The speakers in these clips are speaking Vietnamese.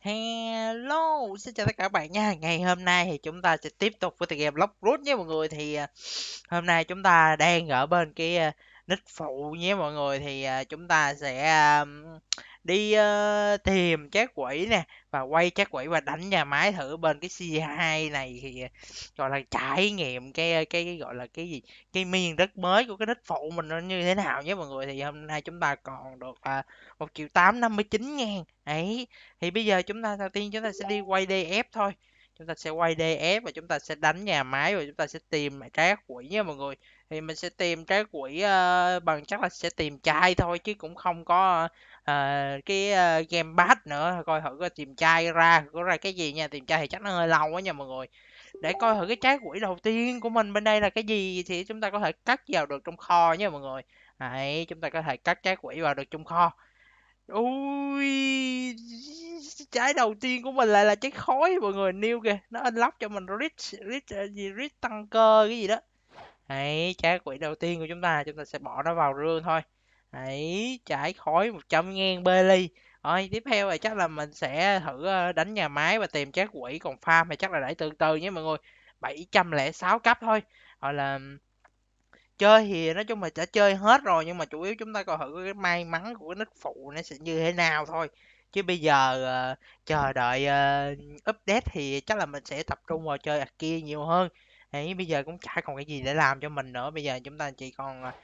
Hello, xin chào tất cả các bạn nha. Ngày hôm nay thì chúng ta sẽ tiếp tục với tựa game Lockroot Root nha mọi người. Thì à, hôm nay chúng ta đang ở bên cái à, nick phụ nhé mọi người. Thì à, chúng ta sẽ đi uh, tìm trác quỷ nè và quay trác quỷ và đánh nhà máy thử bên cái c 2 này thì gọi là trải nghiệm cái ờ, cái, cái gọi là cái gì cái miền đất mới của cái đất phụ mình nó như thế nào nhé mọi người thì hôm nay chúng ta còn được ờ, một triệu tám năm mươi chín ngàn ấy thì bây giờ chúng ta đầu tiên chúng ta sẽ đi quay DF thôi chúng ta sẽ quay DF và chúng ta sẽ đánh nhà máy và chúng ta sẽ tìm trái quỷ nha mọi người thì mình sẽ tìm trái quỷ uh, bằng chắc là sẽ tìm chai thôi chứ cũng không có uh, à, cái uh, game pass nữa coi thử coi tìm chai ra có ra cái gì nha tìm chai thì chắc nó hơi lâu quá nha mọi người để coi thử cái trái quỷ đầu tiên của mình bên đây là cái gì thì chúng ta có thể cắt vào được trong kho nha mọi người Đấy, chúng ta có thể cắt trái quỷ vào được trong kho ui trái đầu tiên của mình lại là trái khói mọi người new kìa nó unlock cho mình rich rich ờ, gì rich tăng cơ cái gì đó Đấy, trái quỷ đầu tiên của chúng ta chúng ta sẽ bỏ nó vào rương thôi đấy chảy khỏi 100 ngàn ly, rồi tiếp theo là chắc là mình sẽ thử ờ, đánh nhà máy và tìm trái quỷ còn farm thì chắc là đẩy từ từ nhé mọi người 706 cấp thôi rồi là chơi thì nói chung là đã chơi hết rồi nhưng mà chủ yếu chúng ta còn thử cái may mắn của cái nick phụ nó sẽ như thế nào thôi chứ bây giờ uh, chờ đợi uh, update thì chắc là mình sẽ tập trung vào chơi kia nhiều hơn Đấy, bây giờ cũng chả còn cái gì để làm cho mình nữa bây giờ chúng ta chỉ còn uh,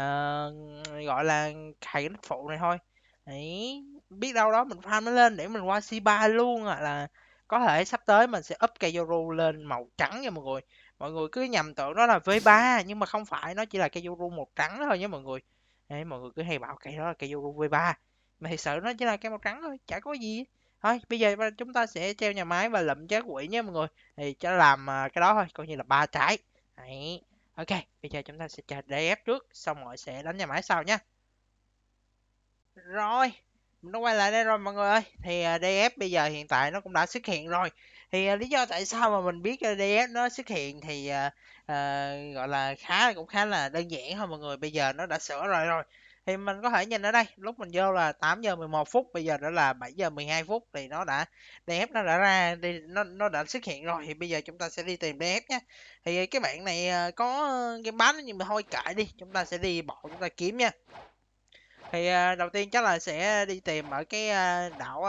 uh, gọi là thầy cánh phụ này thôi Đấy, biết đâu đó mình farm nó lên để mình qua C3 luôn à là có thể sắp tới mình sẽ up Kayoru lên màu trắng nha mọi người mọi người cứ nhầm tưởng nó là V3 nhưng mà không phải nó chỉ là Kayoru màu trắng thôi nha mọi người Đấy, mọi người cứ hay bảo cây đó là Kayoru V3 mà thật sự nó chỉ là cây màu trắng thôi chả có gì thôi bây giờ chúng ta sẽ treo nhà máy và lậm trái quỷ nha mọi người thì cho làm à, cái đó thôi coi như là ba trái Đấy, Ok, bây giờ chúng ta sẽ chờ DF trước, xong rồi sẽ đánh nhà máy sau nhé. Rồi, nó quay lại đây rồi mọi người ơi. Thì DF à, bây giờ hiện tại nó cũng đã xuất hiện rồi. Thì à, lý do tại sao mà mình biết DF à, nó xuất hiện thì uh, gọi là khá cũng khá là đơn giản thôi mọi người. Bây giờ nó đã sửa rồi rồi thì mình có thể nhìn ở đây lúc mình vô là 8 giờ 11 phút bây giờ đã là 7 giờ 12 phút thì nó đã DF nó đã ra đi nó nó đã xuất hiện rồi thì bây giờ chúng ta sẽ đi tìm DF nhé thì cái bạn này ờ, có cái bán nhưng mà thôi cãi đi chúng ta sẽ đi bộ chúng ta kiếm nha thì ờ, đầu tiên chắc là sẽ đi tìm ở cái ờ, đảo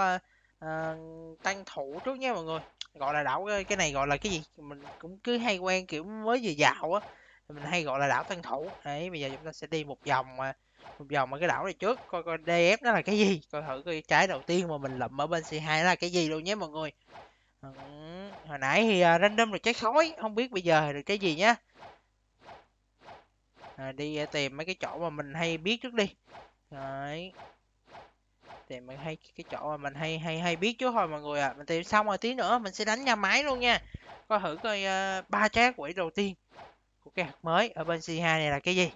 uh, tăng thủ trước nha mọi người gọi là đảo cái này gọi là cái gì mình cũng cứ hay quen kiểu mới vừa dạo á mình hay gọi là đảo tăng thủ đấy bây giờ chúng ta sẽ đi một vòng mà uh, vòng ở cái đảo này trước coi coi DF đó là cái gì coi thử cái trái đầu tiên mà mình lụm ở bên C2 là cái gì luôn nhé mọi người ừ, hồi nãy thì uh, random được trái sói không biết bây giờ thì được cái gì nhá à, đi uh, tìm mấy cái chỗ mà mình hay biết trước đi đấy tìm mình hay cái chỗ mà mình hay hay hay biết trước thôi mọi người ạ à. mình tìm xong rồi tí nữa mình sẽ đánh nhà máy luôn nha coi thử coi à, ba uh, trái quỷ đầu tiên của cái hạt mới ở bên C2 này là cái gì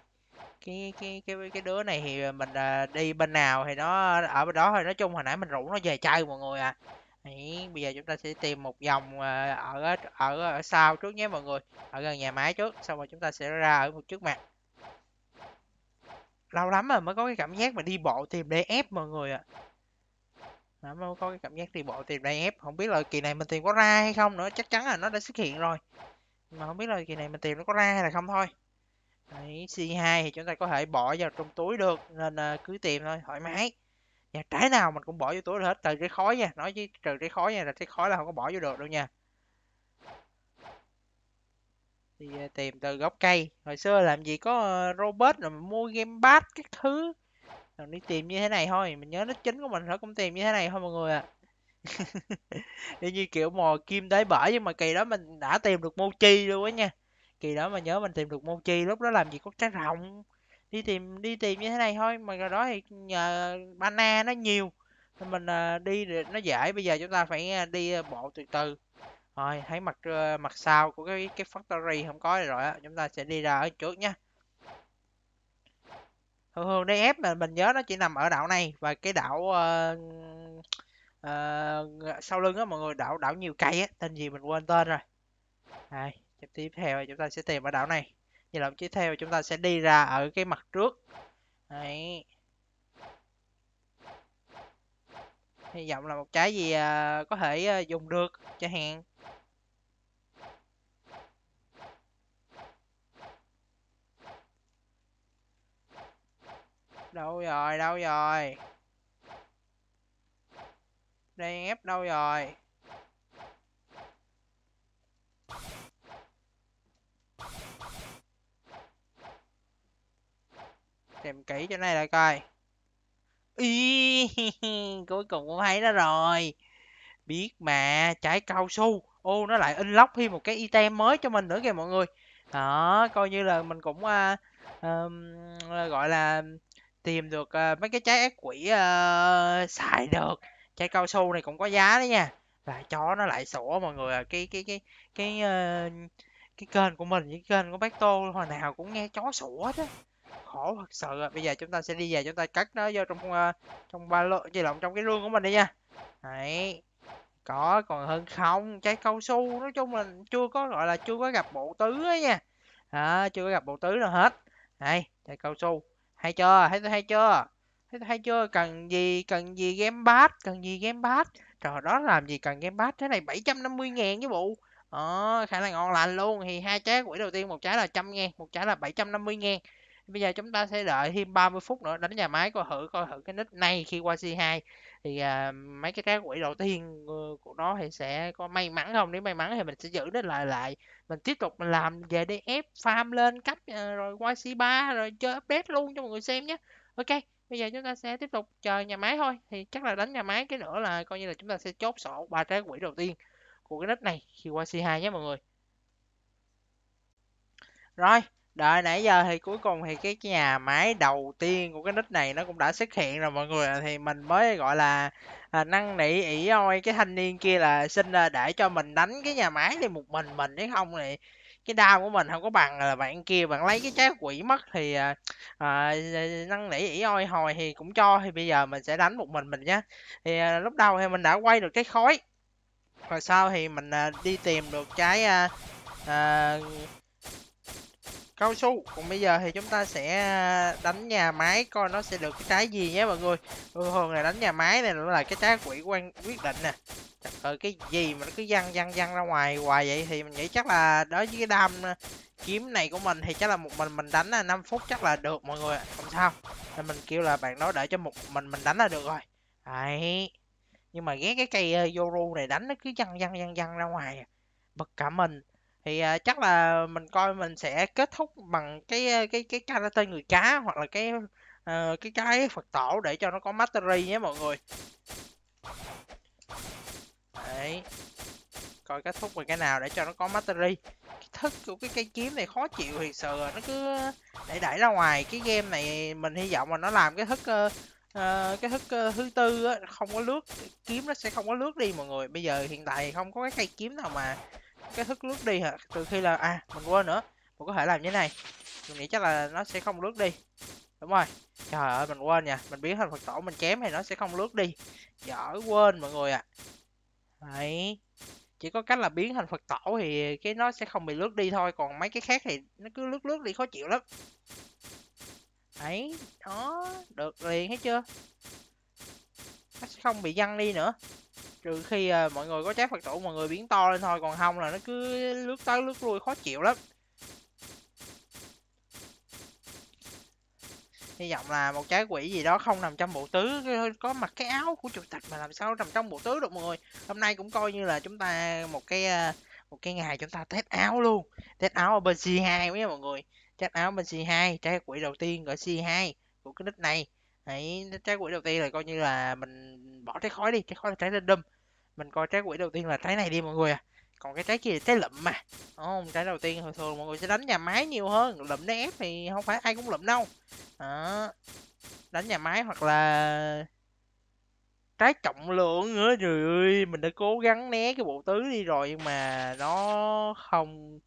cái cái cái cái đứa này thì mình à, đi bên nào thì nó ở bên đó thôi nói chung hồi nãy mình rủ nó về chơi mọi người à Đấy, bây giờ chúng ta sẽ tìm một vòng à, ở ở ở sau trước nhé mọi người ở gần nhà máy trước xong rồi chúng ta sẽ ra ở một trước mặt lâu lắm rồi mới có cái cảm giác mà đi bộ tìm để ép mọi người ạ à. mới có cái cảm giác đi bộ tìm đây ép Không biết là kỳ này mình tìm có ra hay không nữa Chắc chắn là nó đã xuất hiện rồi Mà không biết là kỳ này mình tìm nó có ra hay là không thôi Đấy, C2 thì chúng ta có thể bỏ vào trong túi được nên là cứ tìm thôi thoải mái và trái nào mình cũng bỏ vô túi được hết trừ cái khói nha nói chứ trừ cái khói nha là cái khói là không có bỏ vô được đâu nha thì à, tìm từ gốc cây hồi xưa làm gì có ờ, robot rồi mua game pad các thứ rồi đi tìm như thế này thôi mình nhớ nó chính của mình nó cũng tìm như thế này thôi mọi người ạ à. như kiểu mò kim đáy bể nhưng mà kỳ đó mình đã tìm được mochi luôn á nha kỳ đó mà nhớ mình tìm được mochi lúc đó làm gì có trái rộng đi tìm đi tìm như thế này thôi mà rồi đó thì nhờ bana nó nhiều thì mình à, đi nó dễ bây giờ chúng ta phải à, đi à, bộ từ từ rồi thấy mặt mặt sau của cái cái factory không có rồi á chúng ta sẽ đi ra ở trước nha thường thường ép mà mình nhớ nó chỉ nằm ở đảo này và cái đảo uh, uh, sau lưng á mọi người đảo đảo nhiều cây á tên gì mình quên tên rồi đây chấm tiếp theo chúng ta sẽ tìm ở đảo này như là tiếp theo chúng ta sẽ đi ra ở cái mặt trước đấy hy vọng là một trái gì à, có thể à, dùng được cho hẹn. đâu rồi đâu rồi đây ép đâu rồi em kỹ chỗ này lại coi Ý, cuối cùng cũng thấy nó rồi biết mà trái cao su ô nó lại unlock thêm một cái item mới cho mình nữa kìa mọi người đó coi như là mình cũng uh, um, gọi là tìm được uh, mấy cái trái ác quỷ uh, xài được trái cao su này cũng có giá đấy nha và chó nó lại sủa mọi người à. cái cái cái cái uh, cái kênh của mình với kênh của bác tô hồi nào cũng nghe chó sủa á khổ thật sự rồi. bây giờ chúng ta sẽ đi về chúng ta cắt nó vô trong uh, trong ba lô di động trong cái rương của mình đi nha đấy có còn hơn không trái cao su nói chung là chưa có gọi là chưa có gặp bộ tứ ấy nha à, chưa có gặp bộ tứ nào hết này trái cao su hay chưa thấy hay chưa thấy hay chưa cần gì cần gì game pass cần gì game pass trời đó làm gì cần game pass thế này 750 ngàn với bộ ờ, khả năng ngon lành luôn thì hai trái quỷ đầu tiên một trái là trăm ngàn một trái là 750 ngàn bây giờ chúng ta sẽ đợi thêm 30 phút nữa đánh nhà máy coi thử coi thử cái nick này khi qua C2 thì à, mấy cái các quỹ đầu tiên ờ, của nó thì sẽ có may mắn không nếu may mắn thì mình sẽ giữ nó lại lại mình tiếp tục mình làm về đi ép farm lên cấp ờ, rồi qua C3 rồi chơi update luôn cho mọi người xem nhé ok bây giờ chúng ta sẽ tiếp tục chờ nhà máy thôi thì chắc là đánh nhà máy cái nữa là coi như là chúng ta sẽ chốt sổ ba trái quỷ đầu tiên của cái đất này khi qua C2 nhé mọi người rồi Đợi nãy giờ thì cuối cùng thì cái nhà máy đầu tiên của cái nick này nó cũng đã xuất hiện rồi mọi người Thì mình mới gọi là à, năn nỉ ỉ ôi cái thanh niên kia là xin à, để cho mình đánh cái nhà máy này một mình mình chứ không thì cái đau của mình không có bằng là bạn kia bạn lấy cái trái quỷ mất thì à, à, năn nỉ ỉ ôi hồi thì cũng cho thì bây giờ mình sẽ đánh một mình mình nhé thì à, lúc đầu thì mình đã quay được cái khói rồi sau thì mình à, đi tìm được cái à, à, cao su còn bây giờ thì chúng ta sẽ à, đánh nhà máy coi nó sẽ được cái trái gì nhé mọi người thường thường là đánh nhà máy này nó là cái trái quỷ quan quyết định nè trời ơi cái gì mà nó cứ văng văng văng ra ngoài hoài vậy thì mình nghĩ chắc là đối với cái đam à, kiếm này của mình thì chắc là một mình mình đánh là 5 phút chắc là được mọi người không sao nên mình kêu là bạn đó đợi cho một mình mình đánh là được rồi đấy nhưng mà ghét cái cây uh, yoru này đánh nó cứ văng văng văng văng ra ngoài bật cả mình thì à, chắc là mình coi mình sẽ kết thúc bằng cái cái cái karate người cá hoặc là cái à, cái cái phật tổ để cho nó có mastery nhé mọi người đấy coi kết thúc bằng cái nào để cho nó có mastery cái thức của cái cây kiếm này khó chịu thiệt sự nó cứ để đẩy ra ngoài cái game này mình hy vọng là nó làm cái thức uh, uh, cái thức uh, thứ tư á, không có lướt kiếm nó sẽ không có lướt đi mọi người bây giờ hiện tại không có cái cây kiếm nào mà cái thức lướt đi hả từ khi là à mình quên nữa mình có thể làm như thế này mình nghĩ chắc là nó sẽ không lướt đi đúng rồi trời ơi mình quên nha mình biến thành phật tổ mình chém thì nó sẽ không lướt đi dở quên mọi người ạ à. đấy chỉ có cách là biến thành phật tổ thì cái nó sẽ không bị lướt đi thôi còn mấy cái khác thì nó cứ lướt lướt đi khó chịu lắm đấy đó được liền thấy chưa nó sẽ không bị văng đi nữa trừ khi uh, mọi người có trái phật tổ mọi người biến to lên thôi còn không là nó cứ lướt tới lướt lui khó chịu lắm hy vọng là một trái quỷ gì đó không nằm trong bộ tứ có mặc cái áo của chủ tịch mà làm sao nằm trong bộ tứ được mọi người hôm nay cũng coi như là chúng ta một cái ờ, một cái ngày chúng ta test áo luôn test áo ở bên c 2 nha mọi người test áo bên c 2 trái quỷ đầu tiên ở c 2 của cái nick này Đấy, trái quỷ đầu tiên là coi như là mình bỏ trái khói đi trái khói là trái random mình coi trái quỷ đầu tiên là trái này đi mọi người à còn cái trái kia là trái lụm mà không trái đầu tiên thường thường mọi người sẽ đánh nhà máy nhiều hơn lụm để ép thì không phải ai cũng lụm đâu đó. đánh nhà máy hoặc là trái trọng lượng nữa trời ơi mình đã cố gắng né cái bộ tứ đi rồi nhưng mà nó không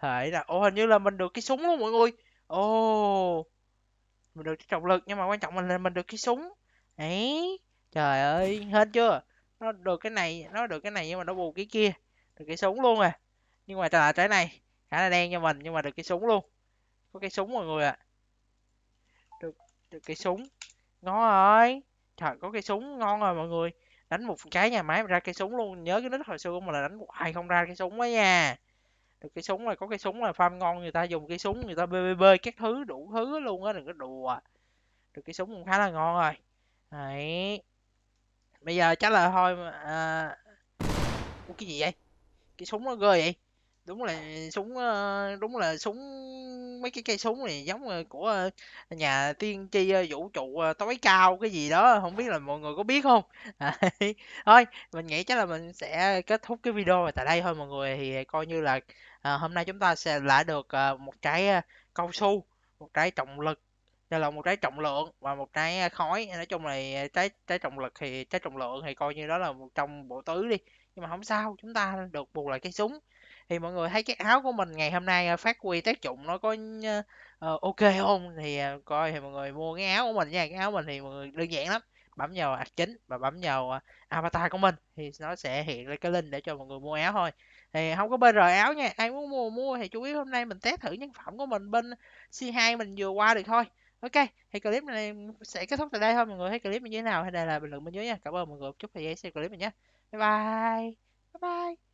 thể là ô hình như là mình được cái súng luôn mọi người ô mình được cái trọng lực nhưng mà quan trọng là mình được cái súng ấy trời ơi hết chưa nó được cái này nó được cái này nhưng mà nó bù cái kia được cái súng luôn à nhưng mà trả trái này khá là đen cho mình nhưng mà được cái súng luôn có cái súng mọi người ạ à. được được cái súng ngon rồi trời có cái súng ngon rồi mọi người đánh một cái nhà máy ra cái súng luôn nhớ cái nít hồi xưa mà là đánh hoài không ra cái súng ấy nha được cái súng là có cái súng là farm ngon người ta dùng cái súng người ta bbb các thứ đủ thứ luôn á đừng có đùa được cái súng cũng khá là ngon rồi đấy bây giờ chắc là thôi à... Ủa, cái gì vậy cái súng nó gơi vậy đúng là súng ờ, đúng là súng mấy cái cây súng này giống của ờ, nhà tiên tri ờ, vũ trụ tối cao cái gì đó không biết là mọi người có biết không à, thôi mình nghĩ chắc là mình sẽ kết thúc cái video tại đây thôi mọi người thì coi như là à, hôm nay chúng ta sẽ lại được à, một cái à, cao su một cái trọng lực đây là một trái trọng lượng và một trái khói nói chung là à, trái trái trọng lực thì trái trọng lượng thì coi như đó là một trong bộ tứ đi nhưng mà không sao chúng ta được bù lại cái súng thì mọi người thấy cái áo của mình ngày hôm nay à, phát huy tác dụng nó có uh, ok không thì uh, coi thì mọi người mua cái áo của mình nha cái áo mình thì mọi người đơn giản lắm bấm vào ạc chính và bấm vào avatar của mình thì nó sẽ hiện lên cái link để cho mọi người mua áo thôi thì không có bên rời áo nha ai muốn mua mua thì chú ý hôm nay mình test thử nhân phẩm của mình bên C2 mình vừa qua được thôi ok thì clip này sẽ kết thúc tại đây thôi mọi người thấy clip như thế nào hay là bình luận bên dưới nha cảm ơn mọi người chúc chút thời gian xem clip này nhé bye bye bye bye